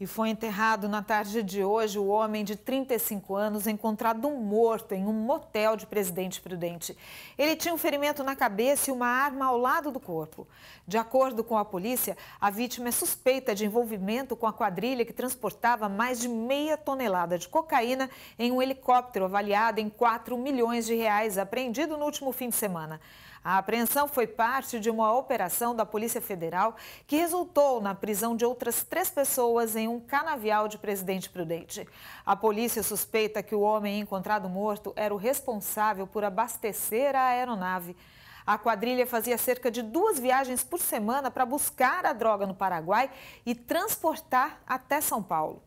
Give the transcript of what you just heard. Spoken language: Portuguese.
E foi enterrado na tarde de hoje o homem de 35 anos encontrado morto em um motel de Presidente Prudente. Ele tinha um ferimento na cabeça e uma arma ao lado do corpo. De acordo com a polícia, a vítima é suspeita de envolvimento com a quadrilha que transportava mais de meia tonelada de cocaína em um helicóptero avaliado em 4 milhões de reais, apreendido no último fim de semana. A apreensão foi parte de uma operação da Polícia Federal que resultou na prisão de outras três pessoas em em um canavial de Presidente Prudente. A polícia suspeita que o homem encontrado morto era o responsável por abastecer a aeronave. A quadrilha fazia cerca de duas viagens por semana para buscar a droga no Paraguai e transportar até São Paulo.